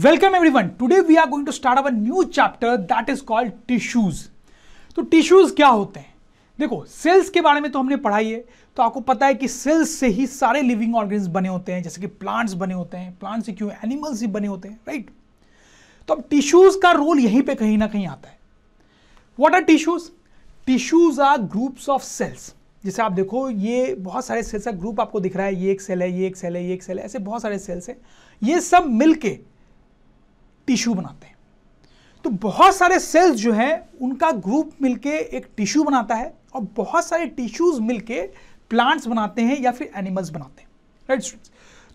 Welcome everyone. Today we are going to start up a new chapter that is called तो tissues क्या होते हैं देखो sales के बारे में तो हमने पढ़ाई है तो आपको पता है कि सेल्स से ही सारे लिविंग ऑर्गेन्स बने होते हैं जैसे कि प्लांट्स बने होते हैं प्लांट्स से क्यों एनिमल्स ही बने होते हैं राइट तो अब टिश्यूज का रोल यहीं पे कहीं ना कहीं आता है what are tissues tissues are groups of cells जैसे आप देखो ये बहुत सारे सेल्स का ग्रुप आपको दिख रहा है ये एक सेल है ये एक सेल है ये एक सेल है ऐसे बहुत सारे सेल्स हैं ये सब मिलके टिश्यू बनाते हैं तो बहुत सारे सेल्स जो हैं उनका ग्रुप मिलके एक टिश्यू बनाता है और बहुत सारे टिश्यूज मिलके प्लांट्स बनाते हैं या फिर एनिमल्स बनाते हैं राइट स्टूडेंट्स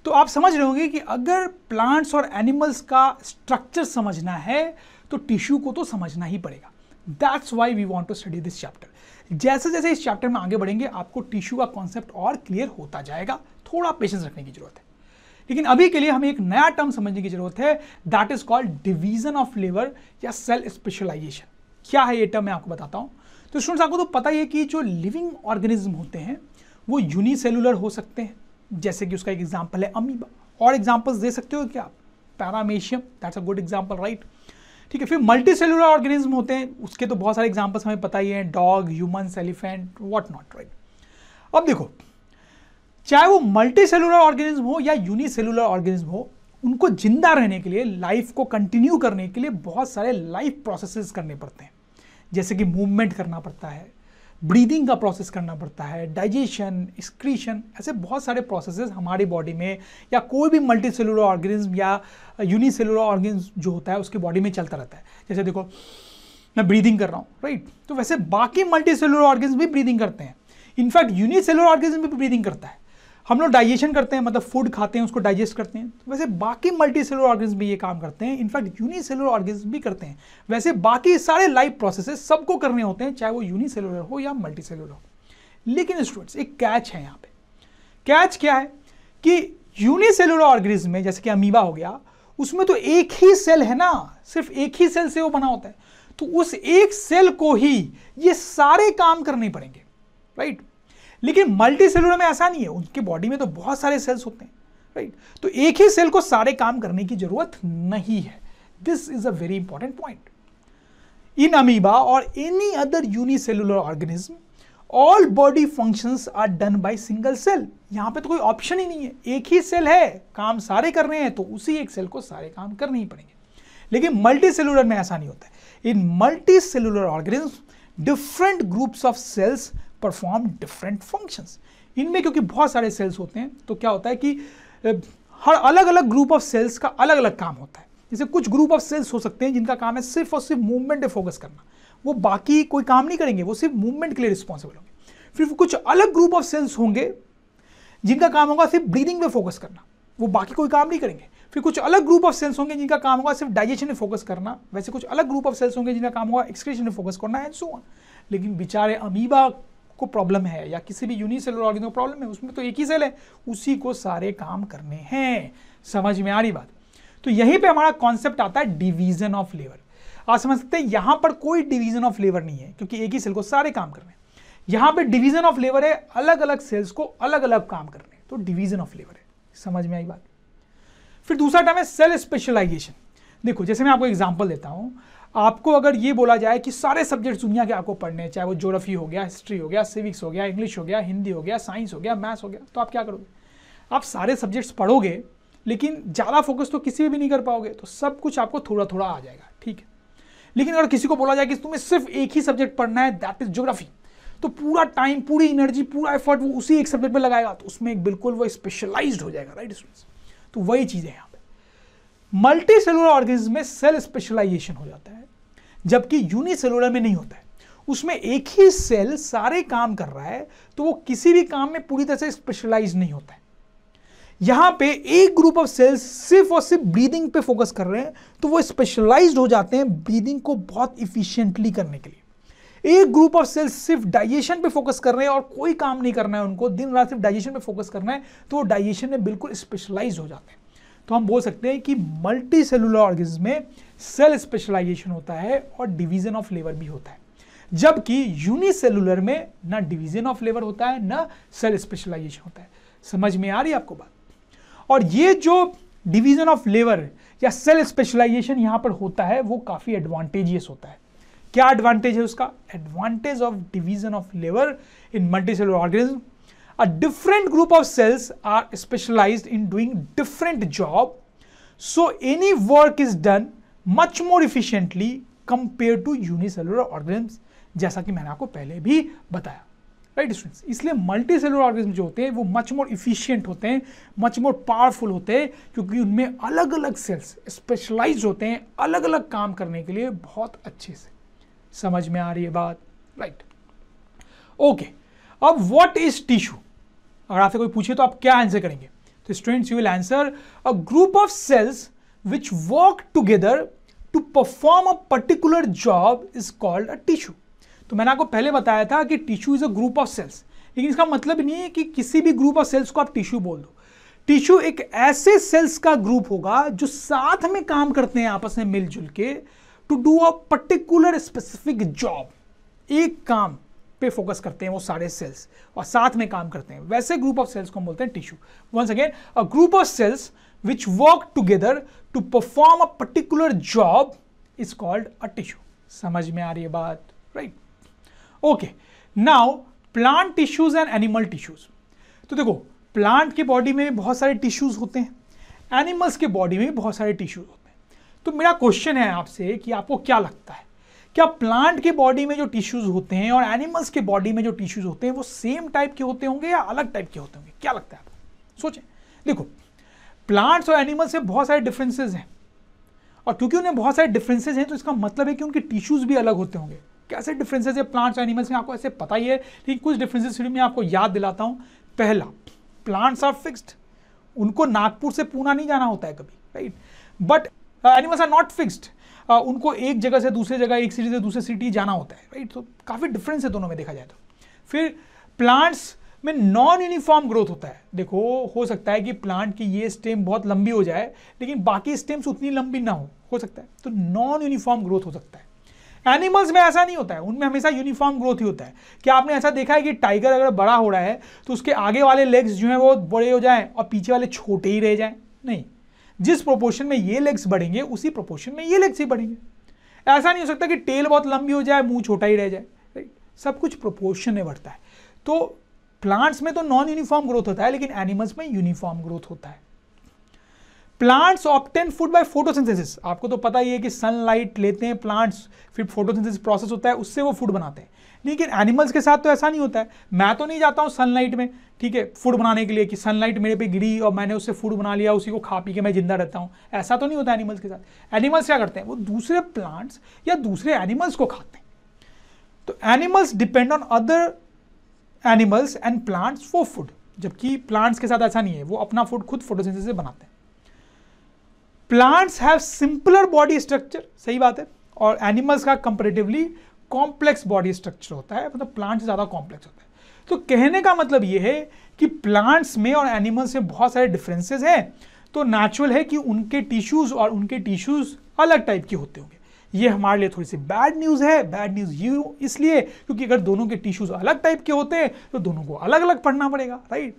तो आप समझ रहे होंगे कि अगर प्लांट्स और एनिमल्स का स्ट्रक्चर समझना है तो टिश्यू को तो समझना ही पड़ेगा that's why we want to study this chapter जैसे जैसे इस चैप्टर में आगे बढ़ेंगे आपको टिश्यू का कॉन्सेप्ट और क्लियर होता जाएगा थोड़ा पेशेंस रखने की जरूरत है लेकिन अभी के लिए हमें एक नया टर्म समझने की जरूरत है that is called division of labour या सेल स्पेशलाइजेशन क्या है ये टर्म मैं आपको बताता हूँ तो स्टूडेंट्स आपको तो पता ही है कि जो लिविंग ऑर्गेनिज्म होते हैं वो यूनिसेलुलर हो सकते हैं जैसे कि उसका एक एग्जाम्पल है अमीबा और एग्जाम्पल्स दे सकते हो क्या आप paramecium that's a good example right ठीक है फिर मल्टी सेलुलर ऑर्गेनिज्म होते हैं उसके तो बहुत सारे एग्जाम्पल्स हमें पता ही है dog human elephant what not right अब देखो चाहे वो मल्टी सेलुलर ऑर्गेनिज्म हो या यूनिसेलुलर ऑर्गेनिज्म हो उनको जिंदा रहने के लिए लाइफ को कंटिन्यू करने के लिए बहुत सारे लाइफ प्रोसेसेस करने पड़ते हैं जैसे कि मूवमेंट करना पड़ता है ब्रीदिंग का प्रोसेस करना पड़ता है डाइजेशन एक्सक्रीशन ऐसे बहुत सारे प्रोसेसेस हमारी बॉडी में या कोई भी मल्टी सेलुलर ऑर्गेनिज्म या यूनिसेलुलर ऑर्गेनिज्म जो होता है उसकी बॉडी में चलता रहता है जैसे देखो मैं ब्रीदिंग कर रहा हूँ राइट तो वैसे बाकी मल्टी सेलुलर ऑर्गेनिज्म भी ब्रीदिंग करते हैं इनफैक्ट यूनिसेलुलर ऑर्गेनिज्म भी ब्रीदिंग करता है हम लोग डाइजेशन करते हैं मतलब फूड खाते हैं उसको डाइजेस्ट करते हैं तो वैसे बाकी मल्टी सेलर ऑर्गन भी ये काम करते हैं इनफैक्ट यूनि सेलर ऑर्गेनिज्म भी करते हैं वैसे बाकी सारे लाइफ प्रोसेसेस सबको करने होते हैं चाहे वो यूनि सेलुलर हो या मल्टी सेलुलर हो लेकिन स्टूडेंट्स एक कैच है यहाँ पे कैच क्या है कि यूनि सेलुलर में जैसे कि अमीबा हो गया उसमें तो एक ही सेल है ना सिर्फ एक ही सेल से वो बना होता है तो उस एक सेल को ही ये सारे काम करने पड़ेंगे राइट लेकिन मल्टी सेलुलर में ऐसा नहीं है उनके बॉडी में तो बहुत सारे सेल्स होते हैं राइट तो एक ही सेल को सारे काम करने की जरूरत नहीं है this is a very important point in amoeba और any other unicellular organism all body functions are done by single cell यहां पे तो कोई ऑप्शन ही नहीं है एक ही सेल है काम सारे कर रहे हैं तो उसी एक सेल को सारे काम करने ही पड़ेंगे लेकिन मल्टी सेलुलर में ऐसा नहीं होता है in multi cellular organism different groups of cells perform different functions इनमें क्योंकि बहुत सारे सेल्स होते हैं तो क्या होता है कि हर अलग अलग ग्रुप ऑफ सेल्स का अलग अलग काम होता है जैसे कुछ ग्रुप ऑफ सेल्स हो सकते हैं जिनका काम है सिर्फ और सिर्फ मूवमेंट पे फोकस करना वो बाकी कोई काम नहीं करेंगे वो सिर्फ मूवमेंट के लिए रिस्पॉन्सिबल होंगे फिर कुछ अलग ग्रुप ऑफ सेल्स होंगे जिनका काम होगा सिर्फ ब्रीदिंग पे फोकस करना वो बाकी कोई काम नहीं करेंगे फिर कुछ अलग ग्रुप ऑफ सेल्स होंगे जिनका काम होगा सिर्फ डाइजेशन में फोकस करना वैसे कुछ अलग ग्रुप ऑफ सेल्स होंगे जिनका काम होगा एक्सक्रेशन में फोकस करना एंड सो ऑन लेकिन बेचारे अमीबा को प्रॉब्लम है या किसी भी यूनिसेलर ऑर्गेनो प्रॉब्लम है उसमें तो एक ही सेल है उसी को सारे काम करने हैं समझ में आ रही बात तो यहीं पे हमारा कॉन्सेप्ट आता है डिवीजन ऑफ लेबर आप समझ सकते हैं यहां पर कोई डिवीजन ऑफ लेबर नहीं है क्योंकि एक ही सेल को सारे काम करने यहां यहाँ पे डिवीजन ऑफ लेबर है अलग अलग सेल्स को अलग अलग काम करने तो डिवीजन ऑफ लेबर है समझ में आई बात फिर दूसरा टाइम है सेल स्पेशलाइजेशन देखो जैसे मैं आपको एग्जाम्पल देता हूं आपको अगर ये बोला जाए कि सारे सब्जेक्ट्स दुनिया के आपको पढ़ने हैं चाहे वो जोग्राफी हो गया हिस्ट्री हो गया सिविक्स हो गया इंग्लिश हो गया हिंदी हो गया साइंस हो गया मैथ्स हो गया तो आप क्या करोगे आप सारे सब्जेक्ट्स पढ़ोगे लेकिन ज़्यादा फोकस तो किसी भी नहीं कर पाओगे तो सब कुछ आपको थोड़ा थोड़ा आ जाएगा ठीक है लेकिन अगर किसी को बोला जाए कि तुम्हें सिर्फ एक ही सब्जेक्ट पढ़ना है दैट इज जोग्राफी तो पूरा टाइम पूरी एनर्जी पूरा एफर्ट वो उसी एक सब्जेक्ट पर लगाएगा तो उसमें एक बिल्कुल वो स्पेशलाइज हो जाएगा राइट स्टूडेंट्स तो वही चीज़ है यहाँ पे मल्टी सेलुलर ऑर्गेनिज्म में सेल स्पेशलाइजेशन हो जाता है जबकि यूनिसेलुलर में नहीं होता है उसमें एक ही सेल सारे काम कर रहा है तो वो किसी भी काम में पूरी तरह से स्पेशलाइज नहीं होता है यहाँ पे एक ग्रुप ऑफ सेल्स सिर्फ और सिर्फ ब्रीदिंग पे फोकस कर रहे हैं तो वो स्पेशलाइज्ड हो जाते हैं ब्रीदिंग को बहुत इफिशियंटली करने के लिए एक ग्रुप ऑफ सेल्स सिर्फ डाइजेशन पे फोकस कर रहे हैं और कोई काम नहीं करना है उनको दिन रात सिर्फ डाइजेशन पे फोकस करना है तो वो डाइजेशन में बिल्कुल स्पेशलाइज हो जाते हैं तो हम बोल सकते हैं कि मल्टी सेलुलर ऑर्गेनिज्म में सेल स्पेशलाइजेशन होता है और डिवीजन ऑफ लेबर भी होता है जबकि यूनिसेलुलर में ना डिवीजन ऑफ लेबर होता है ना सेल स्पेशलाइजेशन होता है समझ में आ रही है आपको बात और ये जो डिवीजन ऑफ लेबर या सेल स्पेशलाइजेशन यहां पर होता है वो काफ़ी एडवांटेजियस होता है क्या एडवांटेज है उसका advantage of division of labour in multi cellular organism a different group of cells are specialized in doing different job so any work is done much more efficiently compared to unicellular organisms जैसा कि मैंने आपको पहले भी बताया right students इसलिए multi cellular organism जो होते हैं वो मच मोर इफिशियंट होते हैं मच मोर पावरफुल होते हैं क्योंकि उनमें अलग अलग सेल्स स्पेशलाइज होते हैं अलग अलग काम करने के लिए बहुत अच्छे से समझ में आ रही है बात राइट ओके अब व्हाट इज टिश्यू अगर आपसे कोई पूछे तो आप क्या आंसर करेंगे तो students you will answer a group of cells which work together to perform a particular job is called a tissue तो मैंने आपको पहले बताया था कि tissue is a group of cells लेकिन इसका मतलब नहीं है कि किसी भी ग्रुप ऑफ सेल्स को आप टिश्यू बोल दो टिश्यू एक ऐसे सेल्स का ग्रुप होगा जो साथ में काम करते हैं आपस में मिलजुल के to do a particular specific job एक काम पे फोकस करते हैं वो सारे सेल्स और साथ में काम करते हैं वैसे ग्रुप ऑफ सेल्स को हम बोलते हैं tissue once again a group of cells which work together to perform a particular job is called a tissue समझ में आ रही है बात right okay now plant tissues and animal tissues तो देखो प्लांट के बॉडी में बहुत सारे टिश्यूज होते हैं एनिमल्स के बॉडी में बहुत सारे टिश्यूज होते हैं तो मेरा क्वेश्चन है आपसे कि आपको क्या लगता है क्या प्लांट के बॉडी में जो टिश्यूज होते हैं और एनिमल्स के बॉडी में जो टिश्यूज होते हैं वो सेम टाइप के होते होंगे या अलग टाइप के होते होंगे क्या लगता है आपको सोचें देखो प्लांट्स और एनिमल्स में बहुत सारे डिफरेंसेज हैं और क्योंकि उन्हें बहुत सारे डिफरेंसेज हैं तो इसका मतलब है कि उनके टिश्यूज भी अलग होते होंगे कैसे डिफरेंसेज है प्लांट्स और एनिमल्स में आपको ऐसे पता ही है लेकिन कुछ डिफरेंसेज फिर मैं आपको याद दिलाता हूँ पहला प्लांट्स आर फिक्स्ड उनको नागपुर से पूना नहीं जाना होता है कभी right but animals are not fixed ah, उनको एक जगह से दूसरे जगह एक सिटी से दूसरे सिटी जाना होता है राइट तो काफ़ी डिफरेंस है दोनों में देखा जाए तो फिर प्लांट्स में नॉन यूनिफॉर्म ग्रोथ होता है देखो हो सकता है कि प्लांट की ये स्टेम बहुत लंबी हो जाए लेकिन बाकी स्टेम्स उतनी लंबी ना हो हो सकता है तो नॉन यूनिफॉर्म ग्रोथ हो सकता है एनिमल्स में ऐसा नहीं होता है उनमें हमेशा यूनिफॉर्म ग्रोथ ही होता है क्या आपने ऐसा देखा है कि टाइगर अगर बड़ा हो रहा है तो उसके आगे वाले लेग्स जो हैं वो बड़े हो जाएं और पीछे वाले छोटे ही रह जाएं नहीं जिस प्रोपोर्शन में ये लेग्स बढ़ेंगे उसी प्रोपोर्शन में ये लेग्स ही बढ़ेंगे ऐसा नहीं हो सकता कि टेल बहुत लंबी हो जाए मुंह छोटा ही रह जाए राइट सब कुछ प्रोपोर्शन में बढ़ता है तो प्लांट्स में तो नॉन यूनिफॉर्म ग्रोथ होता है लेकिन एनिमल्स में यूनिफॉर्म ग्रोथ होता है plants obtain food by photosynthesis आपको तो पता ही है कि सनलाइट लेते हैं प्लांट्स फिर फोटोसिंथेसिस प्रोसेस होता है उससे वो फूड बनाते हैं लेकिन एनिमल्स के साथ तो ऐसा नहीं होता है मैं तो नहीं जाता हूँ सनलाइट में ठीक है फूड बनाने के लिए कि सनलाइट मेरे पे गिरी और मैंने उससे फूड बना लिया उसी को खा पी के मैं जिंदा रहता हूँ ऐसा तो नहीं होता एनिमल्स के साथ एनिमल्स क्या करते हैं वो दूसरे प्लांट्स या दूसरे एनिमल्स को खाते हैं तो animals depend on other animals and plants for food जबकि प्लांट्स के साथ ऐसा नहीं है वो अपना फूड खुद फोटोसिंथेसिस से बनाते हैं plants have simpler body structure सही बात है और एनिमल्स का कंपेरेटिवली कॉम्प्लेक्स बॉडी स्ट्रक्चर होता है मतलब प्लांट ज़्यादा कॉम्प्लेक्स होता है तो कहने का मतलब ये है कि प्लांट्स में और एनिमल्स में बहुत सारे डिफरेंसेस हैं तो नेचुरल है कि उनके टिश्यूज़ और उनके टिश्यूज़ अलग टाइप के होते होंगे ये हमारे लिए थोड़ी सी बैड न्यूज़ है बैड न्यूज़ ये इसलिए क्योंकि अगर दोनों के टिश्यूज़ अलग टाइप के होते हैं तो दोनों को अलग अलग पढ़ना पड़ेगा राइट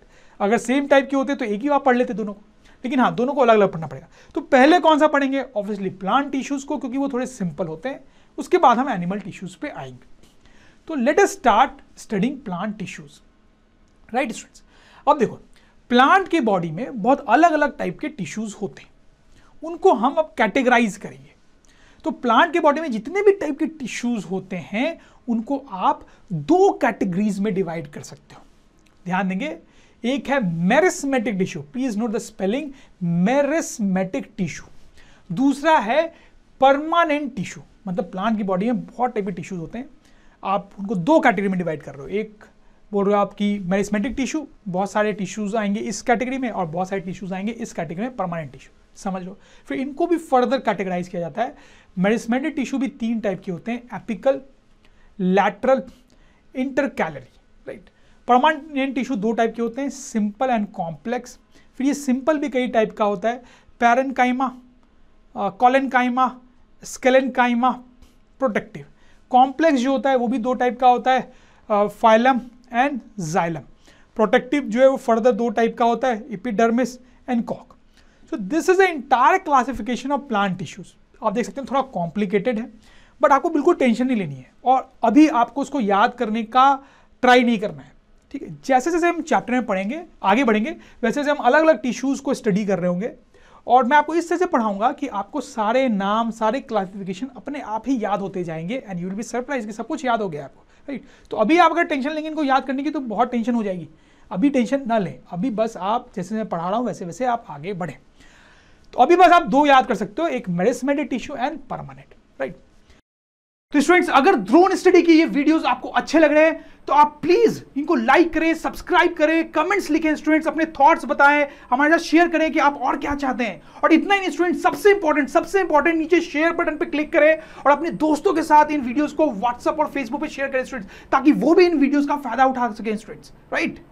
अगर सेम टाइप के होते तो एक ही बार पढ़ लेते दोनों को लेकिन हाँ दोनों को अलग अलग पढ़ना पड़ेगा तो पहले कौन सा पढ़ेंगे ऑब्वियसली प्लांट टिश्यूज़ को क्योंकि वो थोड़े सिंपल होते हैं उसके बाद हम एनिमल टिश्यूज पे आएंगे तो let us start studying plant tissues right students अब देखो प्लांट के बॉडी में बहुत अलग अलग टाइप के टिश्यूज होते हैं उनको हम अब कैटेगराइज करेंगे तो प्लांट के बॉडी में जितने भी टाइप के टिश्यूज होते हैं उनको आप दो कैटेगरीज में डिवाइड कर सकते हो ध्यान देंगे एक है meristematic tissue please note the spelling meristematic tissue दूसरा है परमानेंट टिश्यू मतलब प्लांट की बॉडी में बहुत टाइप के टिश्यूज होते हैं आप उनको दो कैटेगरी में डिवाइड कर रहे हो एक बोल रहे हो आपकी मेरिस्मेटिक टिश्यू बहुत सारे टिश्यूज आएंगे इस कैटेगरी में और बहुत सारे टिश्यूज आएंगे इस कैटेगरी में परमानेंट टिश्यू समझ लो फिर इनको भी फर्दर कैटेगराइज किया जाता है मेरिस्मेटिक टिश्यू भी तीन टाइप के होते हैं apical lateral intercalary right permanent tissue दो टाइप के होते हैं सिंपल एंड कॉम्प्लेक्स फिर ये सिंपल भी कई टाइप का होता है parenchyma collenchyma uh, sclerenchyma protective complex जो होता है वो भी दो टाइप का होता है फाइलम एंड जाइलम प्रोटेक्टिव जो है वो फर्दर दो टाइप का होता है इपिडर्मिस एंड कॉक so this is entire classification of plant tissues आप देख सकते हैं थोड़ा कॉम्प्लिकेटेड है बट आपको बिल्कुल टेंशन नहीं लेनी है और अभी आपको उसको याद करने का ट्राई नहीं करना है ठीक है जैसे जैसे हम चैप्टर में पढ़ेंगे आगे बढ़ेंगे वैसे जैसे हम अलग अलग टिश्यूज़ को स्टडी कर रहे होंगे और मैं आपको इस तरह से पढ़ाऊंगा कि आपको सारे नाम सारे क्लासिफिकेशन अपने आप ही याद होते जाएंगे and you will be surprise कि सब कुछ याद हो गया आपको राइट तो अभी आप अगर टेंशन लेंगे इनको याद करने की तो बहुत टेंशन हो जाएगी अभी टेंशन ना लें अभी बस आप जैसे मैं पढ़ा रहा हूँ वैसे वैसे आप आगे बढ़ें तो अभी बस आप दो याद कर सकते हो एक meristematic tissue and permanent right तो स्टूडेंट्स अगर ड्रोन स्टडी की ये वीडियोस आपको अच्छे लग रहे हैं तो आप प्लीज इनको लाइक करें सब्सक्राइब करें कमेंट्स लिखें स्टूडेंट्स अपने थॉट्स बताएं हमारे साथ शेयर करें कि आप और क्या चाहते हैं और इतना ही स्टूडेंट्स सबसे इंपॉर्टेंट सबसे इंपॉर्टेंट नीचे शेयर बटन पर क्लिक करें और अपने दोस्तों के साथ इन वीडियोज को व्हाट्सअप और फेसबुक पर शेयर करें स्टूडेंट्स ताकि वो भी इन वीडियोज का फायदा उठा सके स्टूडेंट्स राइट